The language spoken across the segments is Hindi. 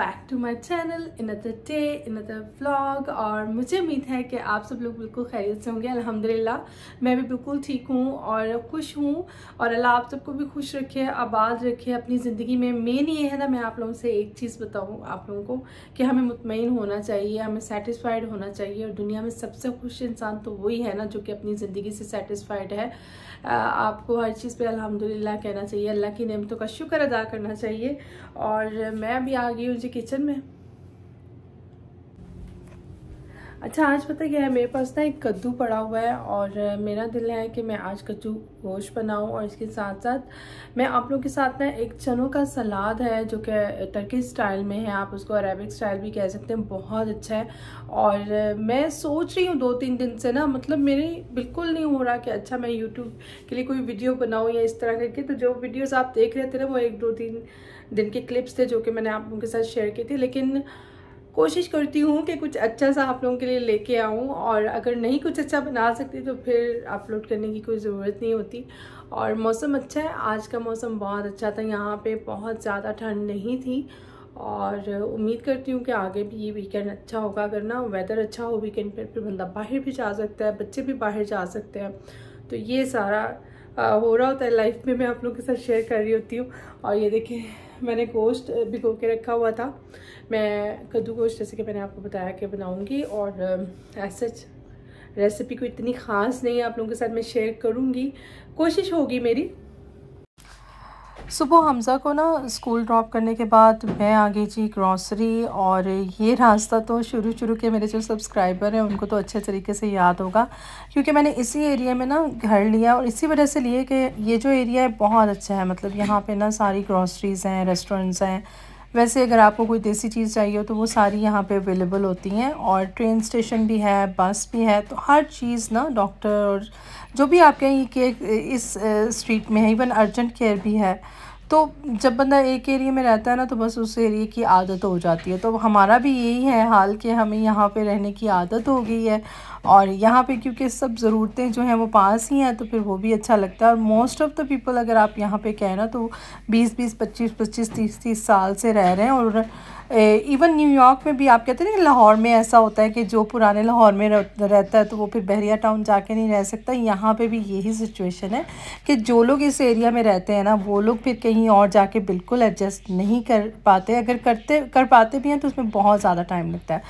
back. To my channel another day another vlog और मुझे उम्मीद है कि आप सब लोग बिल्कुल खैरियत से होंगे अलहमदिल्ला मैं भी बिल्कुल ठीक हूँ और खुश हूँ और अल्लाह आप सबको भी खुश रखे आबाद रखे अपनी ज़िंदगी में मेन ये है ना मैं आप लोगों से एक चीज़ बताऊँ आप लोगों को कि हमें मुतमिन होना चाहिए हमें सेटिस्फाइड होना चाहिए और दुनिया में सबसे खुश इंसान तो वही है ना जो कि अपनी ज़िंदगी से सेटिस्फाइड है आपको हर चीज़ पर अलहमदिल्ला कहना चाहिए अल्लाह की नियमतों का शुक्र अदा करना चाहिए और मैं भी आ गई हूँ जी किचन किचन में अच्छा आज पता क्या है मेरे पास ना एक कद्दू पड़ा हुआ है और मेरा दिल है कि मैं आज कद्दू गोश्त बनाऊं और इसके साथ साथ मैं आप लोगों के साथ ना एक चनों का सलाद है जो कि टर्की स्टाइल में है आप उसको अरेबिक स्टाइल भी कह सकते हैं बहुत अच्छा है और मैं सोच रही हूँ दो तीन दिन से ना मतलब मेरे बिल्कुल नहीं हो रहा कि अच्छा मैं यूट्यूब के लिए कोई वीडियो बनाऊँ या इस तरह करके तो जो वीडियोज़ आप देख रहे थे ना वो एक दो तीन दिन के क्लिप्स थे जो कि मैंने आप लोगों के साथ शेयर की थी लेकिन कोशिश करती हूँ कि कुछ अच्छा सा आप लोगों के लिए लेके आऊँ और अगर नहीं कुछ अच्छा बना सकती तो फिर अपलोड करने की कोई ज़रूरत नहीं होती और मौसम अच्छा है आज का मौसम बहुत अच्छा था यहाँ पे बहुत ज़्यादा ठंड नहीं थी और उम्मीद करती हूँ कि आगे भी ये वीकेंड अच्छा होगा अगर ना वेदर अच्छा हो वीकेंड पर फिर बंदा बाहर भी जा सकता है बच्चे भी बाहर जा सकते हैं तो ये सारा हो रहा होता है लाइफ में मैं आप लोगों के साथ शेयर कर रही होती हूँ और ये देखें मैंने गोश्त भिगो के रखा हुआ था मैं कद्दू गोश्त जैसे कि मैंने आपको बताया कि बनाऊंगी और ऐसे सच रेसिपी को इतनी ख़ास नहीं आप लोगों के साथ मैं शेयर करूँगी कोशिश होगी मेरी सुबह हमज़ा को ना स्कूल ड्रॉप करने के बाद मैं आ गई जी ग्रॉसरी और ये रास्ता तो शुरू शुरू के मेरे जो सब्सक्राइबर हैं उनको तो अच्छे तरीके से याद होगा क्योंकि मैंने इसी एरिया में ना घर लिया और इसी वजह से लिए कि ये जो एरिया है बहुत अच्छा है मतलब यहाँ पे ना सारी ग्रॉसरीज़ हैं रेस्टोरेंट्स हैं वैसे अगर आपको कोई देसी चीज़ चाहिए हो तो वो सारी यहाँ पे अवेलेबल होती हैं और ट्रेन स्टेशन भी है बस भी है तो हर चीज़ ना डॉक्टर और जो भी आपके कहें के इस स्ट्रीट में है इवन अर्जेंट केयर भी है तो जब बंदा एक एरिए में रहता है ना तो बस उस एरिए की आदत हो जाती है तो हमारा भी यही है हाल कि हमें यहाँ पे रहने की आदत हो गई है और यहाँ पे क्योंकि सब ज़रूरतें जो हैं वो पास ही हैं तो फिर वो भी अच्छा लगता है और मोस्ट ऑफ़ द पीपल अगर आप यहाँ पे कहें ना तो बीस बीस पच्चीस पच्चीस तीस तीस साल से रह रहे हैं और इवन न्यूयॉर्क में भी आप कहते हैं ना लाहौर में ऐसा होता है कि जो पुराने लाहौर में रहता है तो वो फिर बहरिया टाउन जाके नहीं रह सकता यहाँ पे भी यही सिचुएशन है कि जो लोग इस एरिया में रहते हैं ना वो लोग फिर कहीं और जाके बिल्कुल एडजस्ट नहीं कर पाते अगर करते कर पाते भी हैं तो उसमें बहुत ज़्यादा टाइम लगता है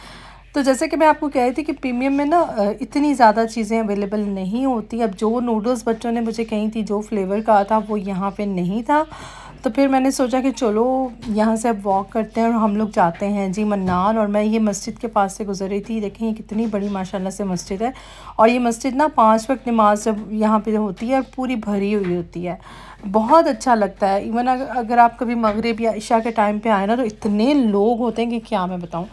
तो जैसे कि मैं आपको कह रही थी कि प्रीमियम में ना इतनी ज़्यादा चीज़ें अवेलेबल नहीं होती अब जो नूडल्स बच्चों ने मुझे कही थी जो फ्लेवर कहा था वो यहाँ पे नहीं था तो फिर मैंने सोचा कि चलो यहाँ से अब वॉक करते हैं और हम लोग जाते हैं जी मन्नार और मैं ये मस्जिद के पास से गुजर रही थी देखें ये कितनी बड़ी माशाल्लाह से मस्जिद है और ये मस्जिद ना पाँच वक्त नमाज जब यहाँ पे होती है और पूरी भरी हुई होती है बहुत अच्छा लगता है इवन अगर आप कभी मगरब या इशा के टाइम पर आए ना तो इतने लोग होते हैं कि क्या मैं बताऊँ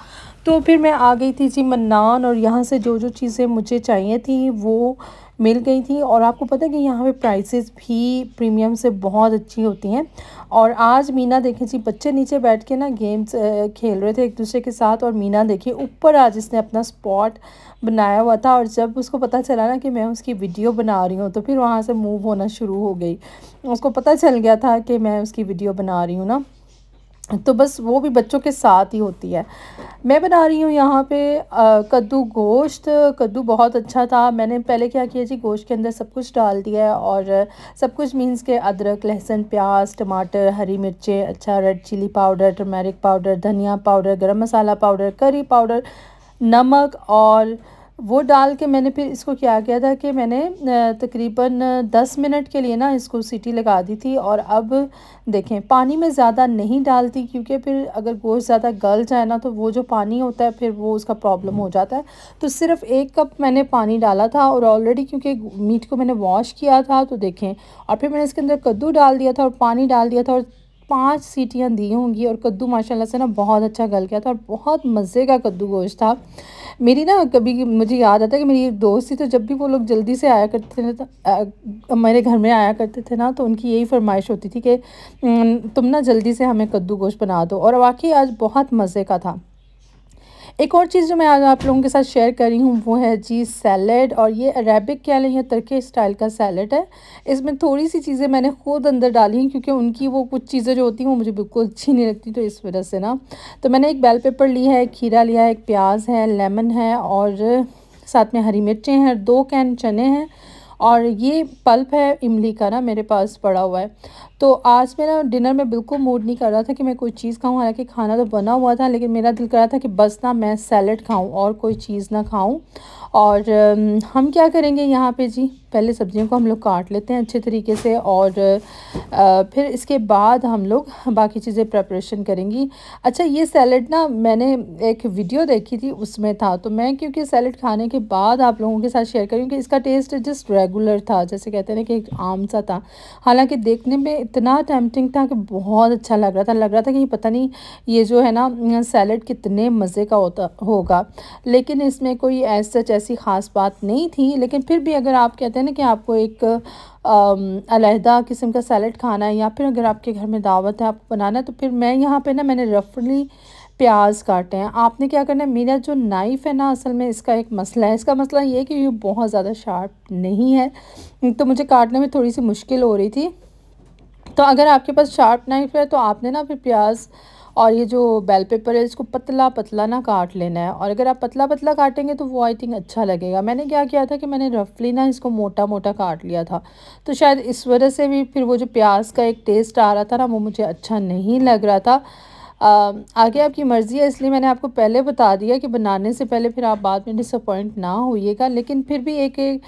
तो फिर मैं आ गई थी जी मन्नान और यहाँ से जो जो चीज़ें मुझे चाहिए थी वो मिल गई थी और आपको पता है कि यहाँ पे प्राइसेस भी प्रीमियम से बहुत अच्छी होती हैं और आज मीना देखें जी बच्चे नीचे बैठ के ना गेम्स खेल रहे थे एक दूसरे के साथ और मीना देखिए ऊपर आज इसने अपना स्पॉट बनाया हुआ था और जब उसको पता चला ना कि मैं उसकी वीडियो बना रही हूँ तो फिर वहाँ से मूव होना शुरू हो गई उसको पता चल गया था कि मैं उसकी वीडियो बना रही हूँ ना तो बस वो भी बच्चों के साथ ही होती है मैं बना रही हूँ यहाँ पे कद्दू गोश्त कद्दू बहुत अच्छा था मैंने पहले क्या किया जी गोश्त के अंदर सब कुछ डाल दिया है और सब कुछ मीन्स के अदरक लहसुन प्याज टमाटर हरी मिर्चें अच्छा red chilli powder turmeric powder धनिया पाउडर गरम मसाला पाउडर करी पाउडर नमक और वो डाल के मैंने फिर इसको क्या किया था कि मैंने तकरीबन दस मिनट के लिए ना इसको सीटी लगा दी थी और अब देखें पानी में ज़्यादा नहीं डालती क्योंकि फिर अगर गोश्त ज़्यादा गल जाए ना तो वो जो पानी होता है फिर वो उसका प्रॉब्लम हो जाता है तो सिर्फ एक कप मैंने पानी डाला था और ऑलरेडी क्योंकि मीट को मैंने वॉश किया था तो देखें और फिर मैंने इसके अंदर कद्दू डाल दिया था और पानी डाल दिया था और पांच सीटियाँ दी होंगी और कद्दू माशाल्लाह से ना बहुत अच्छा गल गया था और बहुत मज़े का कद्दू गोश्त था मेरी ना कभी मुझे याद आता है कि मेरी एक दोस्त थी तो जब भी वो लोग जल्दी से आया करते थे तो मेरे घर में आया करते थे ना तो उनकी यही फरमाइश होती थी कि तुम ना जल्दी से हमें कद्दू गोश्त बना दो और वाकई आज बहुत मज़े का था एक और चीज़ जो मैं आज आप लोगों के साथ शेयर कर रही हूँ वो है जी सैलड और ये अरेबिक क्या लें या तर्के स्टाइल का सैलड है इसमें थोड़ी सी चीज़ें मैंने खुद अंदर डाली हैं क्योंकि उनकी वो कुछ चीज़ें जो होती हैं वो मुझे बिल्कुल अच्छी नहीं लगती तो इस वजह से ना तो मैंने एक बेल पेपर ली है एक खीरा लिया है एक प्याज है लेमन है और साथ में हरी मिर्चें हैं दो कैन चने हैं और ये पल्प है इमली का ना मेरे पास पड़ा हुआ है तो आज मेरा डिनर में बिल्कुल मूड नहीं कर रहा था कि मैं कोई चीज़ खाऊं हालांकि खाना तो बना हुआ था लेकिन मेरा दिल कर रहा था कि बस ना मैं सैलड खाऊं और कोई चीज़ ना खाऊं और हम क्या करेंगे यहाँ पे जी पहले सब्जियों को हम लोग काट लेते हैं अच्छे तरीके से और आ, फिर इसके बाद हम लोग बाकी चीज़ें प्रेपरेशन करेंगी अच्छा ये सैलड ना मैंने एक वीडियो देखी थी उसमें था तो मैं क्योंकि सैलड खाने के बाद आप लोगों के साथ शेयर करूँ कि इसका टेस्ट जस्ट रेगुलर था जैसे कहते हैं ना कि आम सा था हालाँकि देखने में इतना टैम्पटिंग था कि बहुत अच्छा लग रहा था लग रहा था कि पता नहीं ये जो है ना सैलड कितने मज़े का होता होगा लेकिन इसमें कोई ऐसा सच ऐसी ख़ास बात नहीं थी लेकिन फिर भी अगर आप कहते कहते हैं ना कि आपको एक अलहदा किस्म का सैलड खाना है या फिर अगर आपके घर में दावत है आपको बनाना है तो फिर मैं यहाँ पे ना मैंने रफली प्याज काटे हैं आपने क्या करना है मेरा जो नाइफ़ है ना असल में इसका एक मसला है इसका मसला ये है कि ये बहुत ज़्यादा शार्प नहीं है तो मुझे काटने में थोड़ी सी मुश्किल हो रही थी तो अगर आपके पास शार्प नाइफ़ है तो आपने ना फिर प्याज और ये जो बेल पेपर है इसको पतला पतला ना काट लेना है और अगर आप पतला पतला काटेंगे तो वो आई थिंक अच्छा लगेगा मैंने क्या किया था कि मैंने रफली ना इसको मोटा मोटा काट लिया था तो शायद इस वजह से भी फिर वो जो प्याज का एक टेस्ट आ रहा था ना वो मुझे अच्छा नहीं लग रहा था आ, आगे आपकी मर्ज़ी है इसलिए मैंने आपको पहले बता दिया कि बनाने से पहले फिर आप बाद में डिसअपॉइंट ना होइएगा लेकिन फिर भी एक एक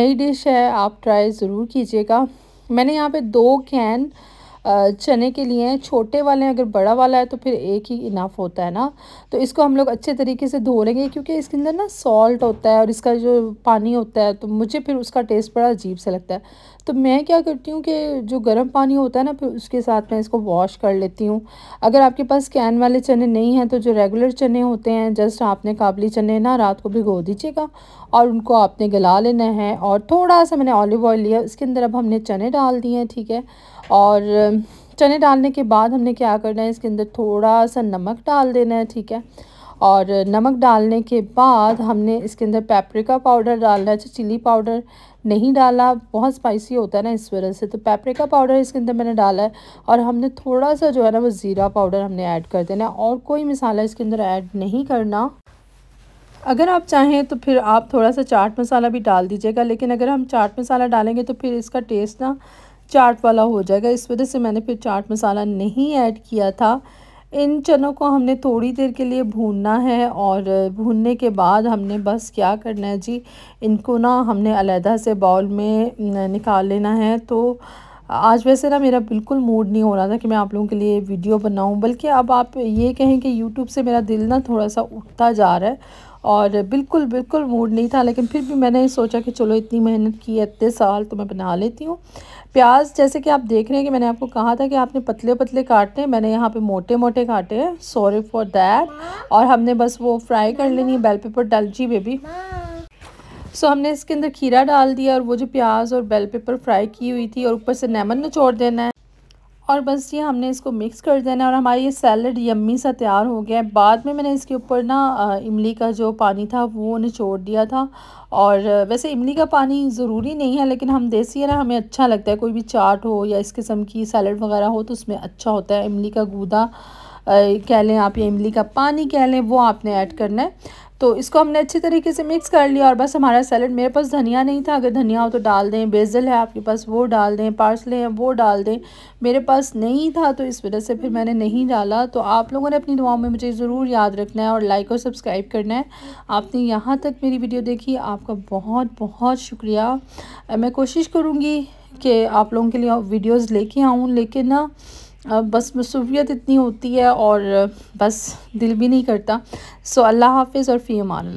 नई डिश है आप ट्राई ज़रूर कीजिएगा मैंने यहाँ पे दो कैन चने के लिए हैं छोटे वाले हैं अगर बड़ा वाला है तो फिर एक ही इनाफ होता है ना तो इसको हम लोग अच्छे तरीके से धो लेंगे क्योंकि इसके अंदर ना सॉल्ट होता है और इसका जो पानी होता है तो मुझे फिर उसका टेस्ट बड़ा अजीब सा लगता है तो मैं क्या करती हूँ कि जो गर्म पानी होता है ना फिर उसके साथ मैं इसको वॉश कर लेती हूँ अगर आपके पास कैन वाले चने नहीं हैं तो जो रेगुलर चने होते हैं जस्ट आपने काबली चने ना रात को भिगो दीजिएगा और उनको आपने गला लेना है और थोड़ा सा मैंने ऑलिव ऑयल लिया उसके अंदर अब हमने चने डाल दिए हैं ठीक है और चने डालने के बाद हमने क्या करना है इसके अंदर थोड़ा सा नमक डाल देना है ठीक है और नमक डालने के बाद हमने इसके अंदर पेपरिका पाउडर डालना है अच्छा चिली पाउडर नहीं डाला बहुत स्पाइसी होता है ना इस वजह से तो पेपरिका पाउडर इसके अंदर मैंने डाला है और हमने थोड़ा सा जो है ना वो ज़ीरा पाउडर हमने ऐड कर देना है और कोई मसाला इसके अंदर ऐड नहीं करना अगर आप चाहें तो फिर आप थोड़ा सा चाट मसाला भी डाल दीजिएगा लेकिन अगर हम चाट मसाला डालेंगे तो फिर इसका टेस्ट ना चाट वाला हो जाएगा इस वजह से मैंने फिर चाट मसाला नहीं ऐड किया था इन चनों को हमने थोड़ी देर के लिए भूनना है और भूनने के बाद हमने बस क्या करना है जी इनको ना हमने अलहदा से बाउल में निकाल लेना है तो आज वैसे ना मेरा बिल्कुल मूड नहीं हो रहा था कि मैं आप लोगों के लिए वीडियो बनाऊं बल्कि अब आप ये कहें कि यूट्यूब से मेरा दिल ना थोड़ा सा उठता जा रहा है और बिल्कुल बिल्कुल मूड नहीं था लेकिन फिर भी मैंने सोचा कि चलो इतनी मेहनत की है इतने साल तो मैं बना लेती हूँ प्याज जैसे कि आप देख रहे हैं कि मैंने आपको कहा था कि आपने पतले पतले काटने हैं मैंने यहाँ पे मोटे मोटे काटे हैं सॉरी फॉर देट और हमने बस वो फ्राई कर लेनी है बेल पेपर डाल जी बेबी सो so, हमने इसके अंदर खीरा डाल दिया और वो जो प्याज और बेल पेपर फ्राई की हुई थी और ऊपर से लेमन निचोड़ देना है और बस ये हमने इसको मिक्स कर देना है और हमारा ये सैलड यम्मी सा तैयार हो गया है बाद में मैंने इसके ऊपर ना इमली का जो पानी था वो निचोड़ दिया था और वैसे इमली का पानी ज़रूरी नहीं है लेकिन हम देसी है ना हमें अच्छा लगता है कोई भी चाट हो या इस किस्म की सैलड वगैरह हो तो उसमें अच्छा होता है इमली का गूदा कह लें आप या इमली का पानी कह लें वो आपने ऐड करना है तो इसको हमने अच्छी तरीके से मिक्स कर लिया और बस हमारा सैलड मेरे पास धनिया नहीं था अगर धनिया हो तो डाल दें बेजल है आपके पास वो डाल दें पार्सले हैं वो डाल दें मेरे पास नहीं था तो इस वजह से फिर मैंने नहीं डाला तो आप लोगों ने अपनी दुआओं में मुझे ज़रूर याद रखना है और लाइक और सब्सक्राइब करना है आपने यहाँ तक मेरी वीडियो देखी आपका बहुत बहुत शुक्रिया मैं कोशिश करूँगी कि आप लोगों के लिए वीडियोज़ लेके आऊँ लेकिन ना बस मसरूफियत इतनी होती है और बस दिल भी नहीं करता सो अल्लाह हाफ़िज़ और फ़ी अमान